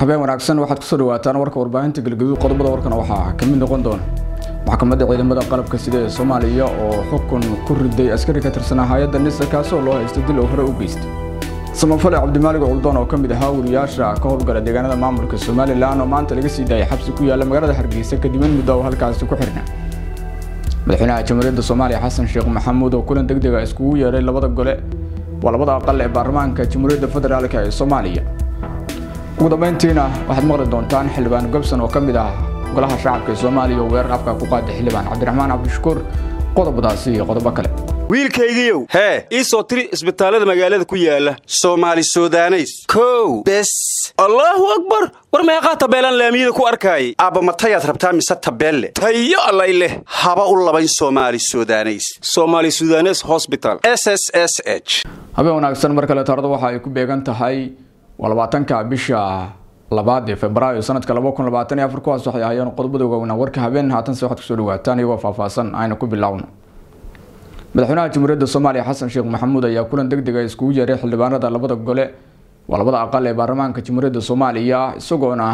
habeen wanaagsan waxaad ku soo dhawaataan warka warbaahinta galgaduud qodobada warkana waxaa ka mid noqon doona maxkamadda ciidamada qalabka sida ee soomaaliya oo xukun ku riday askari ka tirsanaa hay-adda nisa kaasoo loo haysta dil oo hore u geystay samafale cabdimaalig culdoon oo ka mid ahaa wariyaasha ka howlgala deegaanada maamulka somalilan oo maanta laga sii daayay xabsi ku yaalla magaalada hargeysa kadibin in muddo uu halkaasi ku xirnaa madaxweynaha jamhuuriyadda soomaaliya xasan sheekh maxamuud oo kulan deg dega ah iskugu yeeray labada gole waa labada aqal ee baarlamaanka jamhuuriyadda federaalk ee soomaaliya ugu dambayntiina waxaad maqli doontaan xildhibaan gobson oo ka mid ah golaha shacabka ee soomaaliya oo weerar afka ku qaada xildhibaan cabdiraxmaan cabdishakuur qodobadaasi iyo qodobo kale wiilkaygiiow hee ii soo tiri isbitaalada magaalada ku yaala soomaali sudaneys kow bes allaahu akbar war meeqaa tabeelaan laamiyada ku arkaayay aabba matayaad rabtaa mise tabeelle tayo allay haba u labayn soomaali sudaneys soomaali sudanes hosbital s s s h habeen wanaagsan mar kale taarada waxa ay ku beegan tahay waa labaatanka bisha labaad ee febraayo sanadka laba kun labaatan iyo afar kuwaas waxay ahaayeen qodobada waaweynaa warka habeen haatanse waxaad kusoo dhawaataan iyagoo faahfaahsan aynu ku bilaawno madaxweynaha jamhuuriyadda soomaaliya xasan sheekh maxamuud ayaa kulan deg deg a ah iskugu yeeray xildhibaanada labada gole waa labada aqal ee baarlamaanka jamhuuriyadda soomaaliya isagoona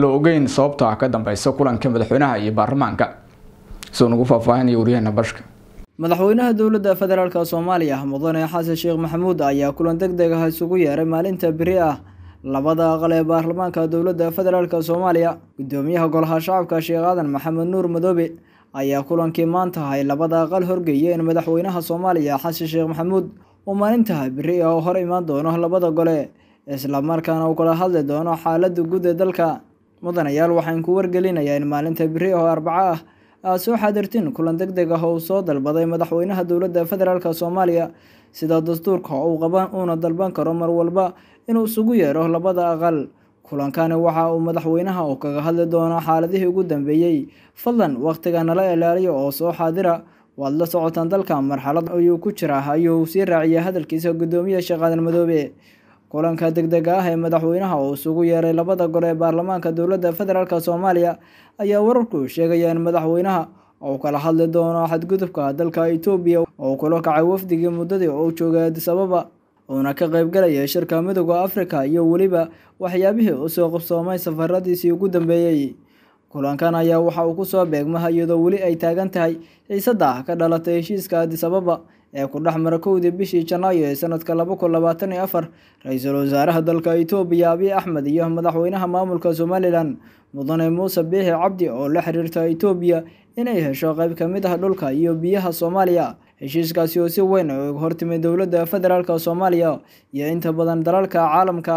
la ogeyn sababta ka dambeysa kulanka madaxweynaha iyo baarlamaanka sidoo nagu faahfaahinaya waryaheena bashka madaxweynaha dowladda federaalk soomaaliya mudane xasan sheekh maxamuud ayaa kulan deg deg ah isugu yeeray maalinta beri ah labada aqal ee baarlamaanka dowladda federaalk soomaaliya guddoomiyaha golaha shacabka sheekh aadan maxamed nuur madoobe ayaa kulankii maanta ay labada aqal horgeeyay in madaxweynaha soomaaliya xasan sheekh maxamuud uu maalintaha beri ah u hor imaan doono labada gole islamarkaana uu kala hadli doono xaaladda guud ee dalka mudanayaal waxaan ku wargelinayaa in maalinta beri ah oo arbaco ah aad soo xaadirtin kulan deg deg ah oo soo dalbaday madaxweynaha dowladda federaalk soomaaliya sida dastuurka uu qaban uuna dalban karo mar walba inuu isugu yeero labada aqal kulankani waxa uu madaxweynaha oo kaga hadli doonaa xaaladihii ugu dambeeyey fadlan wakhtiga nala ilaaliya oo soo xaadira waad la socotaan dalka marxalad ayuu ku jiraa ayuu sii raaciyay hadalkiisa gudoomiya sheekh madoobe kulanka degdega ah ee madaxweynaha oo isugu yeeray labada gol ee baarlamaanka dowladda federaalk soomaaliya ayaa wararku sheegaya in madaxweynaha uu kala hadli doono xadgudubka dalka itoobiya oo kula kacay wafdigii muddadii uu joogay adisababa uuna ka qaybgalaya shirka midooda afrika iyo weliba waxyaabihii usoo qabsoomay safaradiisii ugu dambeeyey kulankan ayaa waxa uu ku soo beegma iyadoo weli ay taagan tahay xiisadda ka dhalatay heshiiska adisababa ee ku dhex mara kowdii bishii janaayo ee sanadka laba kun labaatan iyo afar ra-iisul wasaaraha dalka itoobiya abiy axmed iyo madaxweynaha maamulka somalilan mudane muuse biixi cabdi oo la xiriirta etoobiya inay hesho qayb ka mid ah dhulka iyo biyaha soomaaliya heshiiskaasi oo si weyn ay hortimay dowladda federaalk soomaaliya iyo inta badan dalalka caalamka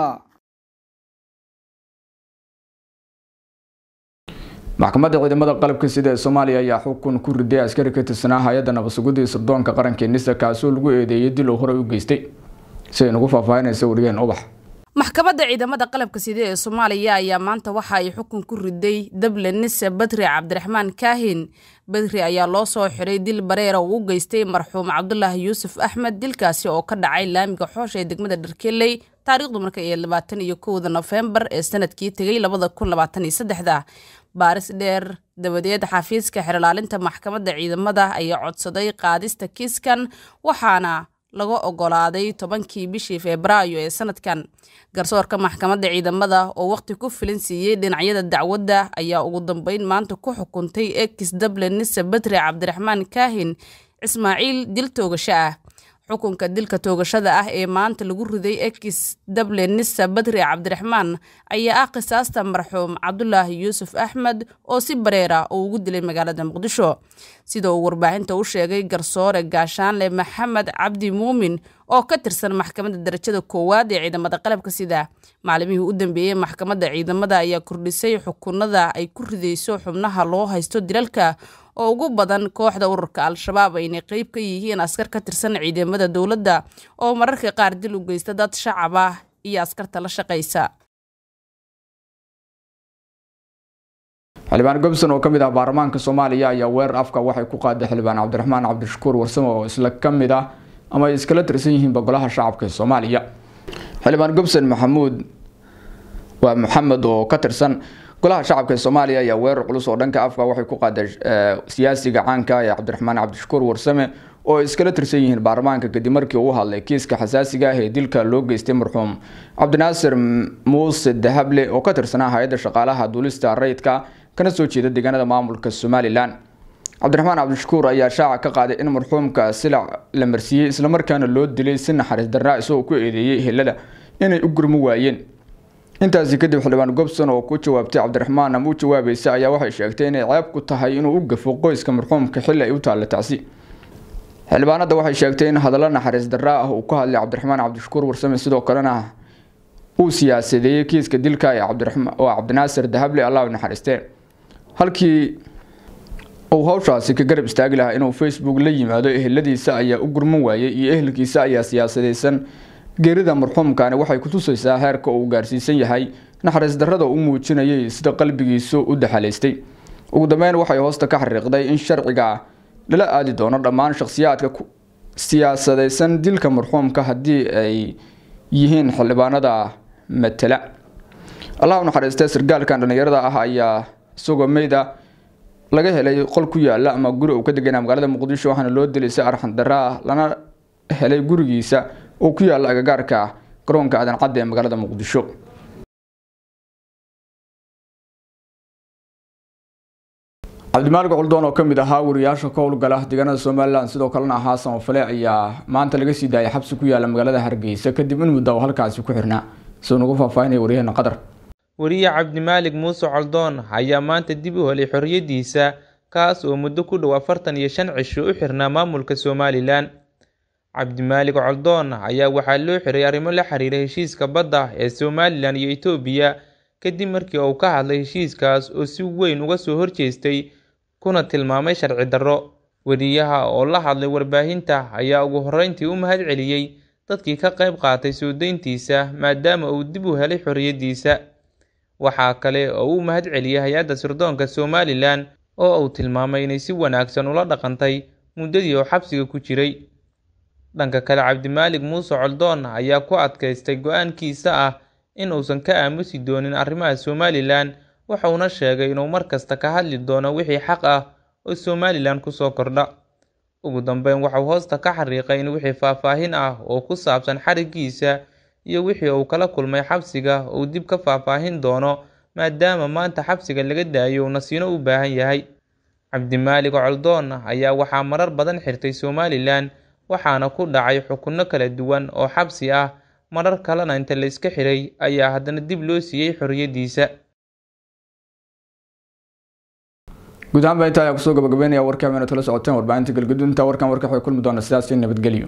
maxkamadda ciidamada qalabka sida ee soomaaliya ayaa xukun ku riday askari ka tirsanaa hay-adda nabadsugidii sirdoonka qaranka nisa kaasoo lagu eedeeyay dil uu horay u geystay siday nagu faahfaahinaysa wariyeen ubax maxkamadda ciidamada qalabka sida ee soomaaliya ayaa maanta waxa ay xukun ku riday dable nise badri cabdiraxmaan kaahin badri ayaa loo soo xiray dil bareera uu u geystay marxuum cabdulahi yuusuf axmed dilkaasi oo ka dhacay laamiga xoosha ee degmada dharkeley taariikhdu marka ee labaatan iyo kowda nofembar ee sanadkii tegay labada kun labaatan iyo saddexda baaris dheer dabadeed xafiiska xerolaalinta maxkamadda ciidamada ayaa codsaday qaadista kiiskan waxaana laga ogolaaday tobankii bishii febraayo ee sanadkan garsoorka maxkamadda ciidamada oo waqti ku filin siiyey dhinacyada dacwadda ayaa ugu dambeyn maanta ku xukuntay ex w nise batri cabdiraxmaan kaahin ismaaciil dil toogasho ah xukunka dilka toogashada ah ee maanta lagu riday ekis dable nisa badri cabdiraxmaan ayaa ah qisaasta marxuum cabdulaahi yuusuf axmed oo si bareera uu ugu dilay magaalada muqdisho sida uu warbaahinta u sheegay garsoore gaashaanle maxamed cabdi muumin oo ka tirsan maxkamadda darajada koowaad ee ciidamada qalabka sida maalimihii u dambeeyey maxkamadda ciidamada ayaa kordhisay xukunada ay ku ridayso xubnaha loo haysto dilalka oo ugu badan kooxda ururka al-shabaab ayna qeyb ka yihiin askar ka tirsan ciidamada dowladda oo mararka qaar dil u geysta dad shacab ah iyo askarta la shaqaysa xildhibaan gobson oo kamid ah baarlamaanka soomaaliya ayaa weerar afka waxay ku qaaday xildhibaan cabdiraxmaan cabdishakuur warsame oo isla ka mid ah ama ay iskala tirsan yihiinba golaha shacabka ee soomaaliya xildhibaan gobson maxamuud waa maxamed oo ka tirsan golaha shacabka ee soomaaliya ayaa weerar culus oo dhanka afka waxay ku qaaday eh, siyaasiga caanka ah ee cabdiraxmaan cabdishakuur warsame oo ay iskala tirsan yihiin baarlamaanka kadib markii uu hadlay kiiska xasaasiga ah ee dilka loo geystay marxuum cabdinaasir muuse dahable oo ka tirsanaa hay-adda shaqaalaha duulista rayidka kana soo jeeda deegaanada maamulka somalilan cabdiraxmaan cabdishakuur ayaa shaaca ka qaaday in marxuumka silac la marsiiyey islamarkaana loo dilay si naxariis darnaa isagoo ku eedeeyey helada inay u gurmo waayeen intaasi kadib xildhibaan gobson oo ku jawaabtay cabdiraxmaan ama u jawaabaysa ayaa waxay sheegtay inay ceeb ku tahay inuu u gafo qoyska marxuumka xilli ay u taalla tacsi xildhibaanada waxay sheegtay in hadallo naxariis darra ah uu ku hadlay cabdiraxmaan cabdishakuur warsame sidoo kalena uu siyaasadeeyey kiiska dilka oo cabdinaasir dahable allah naxariisteen halkii uu howshaasi ka garab istaagi lahaa inuu facebook la yimaado eheladiisa ayaa u gurman waayay iyo ehelkiisa ayaa siyaasadeysan geerida marxuumkani waxay kutusaysaa heerka uu gaarsiisan yahay naxariis darrada u muujinayay sida qalbigiisu u daxalaystay ugu dambeyn waxay hoosta ka xariiqday in sharciga lala aadi doono dhammaan shakhsiyaadka siyaasadaysan dilka marxuumka haddii ay yihiin xildhibaanada matala allah u naxariistay sargaalkan dhallinyarada ah ayaa isagoo meyda laga helay qol ku yaala ama guri uu ka degana magaalada muqdisho waxaana loo dilaysay arxan darra ah, lana helay gurigiisa oo ku yaala agagaarka garoonka aadan ee magaalada muqdisho cabdimaalig culdoon oo ka mid ahaa wariyaasha ka howlgala deegaanada somalilan sidoo kalena ahaa samafale ayaa maanta laga sii daayay xabsi ku yaala magaalada hargeysa kadib in muddo oo halkaasi ku xirnaa soo nagu faahfaahinaya waryaheena qadar wariye cabdimaalig muuse coldoon ayaa maanta dib u helay xorriyadiisa kaas oo muddo ku dhow afartan iyo shan cisho u xirnaa maamulka somalilan cabdimaalik coldoon ayaa waxaa loo xiray arrimo la xiriira heshiiska badda ee somalilan iyo itoobiya kadib markii uu ka hadlay heshiiskaas oo si weyn uga soo horjeestay kuna tilmaamay sharci darro weriyaha oo la hadlay warbaahinta ayaa ugu horreyntii u mahad celiyey dadkii ka qayb qaatay soo dayntiisa maadaama uu dib u helay xorriyaddiisa waxaa kale oo uu mahad celiyey hay-adda sirdoonka somalilan oo uu tilmaamay inay si wanaagsan ula dhaqantay muddadii oo xabsiga ku jiray dhanka kale cabdimaalig muuse coldoon ayaa ku adkaystay go-aankiisa ah in uusan ka aamusi doonin arrimaha somalilan waxauna sheegay inuu mar kasta ka hadli doono wixii xaq ah oo somalilan kusoo kordha ugu dambeyn waxauu hoosta ka xariiqay in wixii faahfaahin ah oo ku saabsan xarigiisa iyo wixii uu kala kulmay xabsiga uu dib ka faahfaahin doono maadaama maanta xabsiga laga daayo uuna siino u baahan yahay cabdimaalig coldoon ayaa waxaa marar badan xirtay somalilan waxaana ku dhacay xukunno kala duwan oo xabsi ah marar kalena inta la iska xiray ayaa haddana dib loo siiyey xorriyaddiisa guud ahaanba intaa ayaa kusoo gabagabeynaya warka meena socoteen warbaahinta galgudunta warkan warka waxay kulmi doona sidaasi nabadgelyo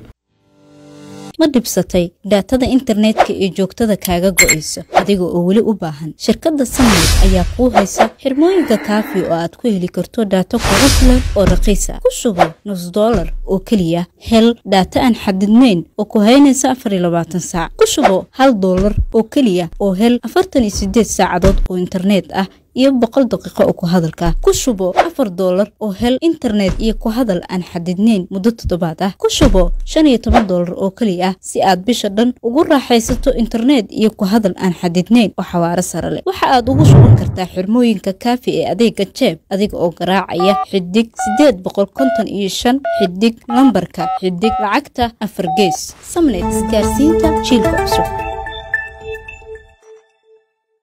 ma dhibsatay daatada internetka ee joogtada kaaga go'ayso adiga oo weli u baahan shirkadda samid ayaa kuu haysa xirmooyinka kaafi oo aad ku heli karto daato kugu filan oo raqiisa ah. ku sugo nus dollar oo keliya hel daato aan xadidnayn oo ku haynaysa afar iyo labaatan saac ku sugo hal dollar oo keliya oo hel afartan iyo sideed saacadood oo internet ah iyo boqol daqiiqo oo ku hadalka ku shubo afar doolar oo hel internet iyo ku hadal aan xadidnayn muddo toddobaad ah ku shubo shan iyo toban doolar oo keliya ah si aad bisha dhan ugu raaxaysato internet iyo ku hadal aan xadidnayn oo xawaaro sare leh waxa aad ugu shuban kartaa xirmooyinka kaafi ee adeega jeeb adiga oo garaacaya xidig sideed boqol konton iyo shan xidig lambarka xidig lacagta afar gees samnet isgaarsiinta jiilka cusub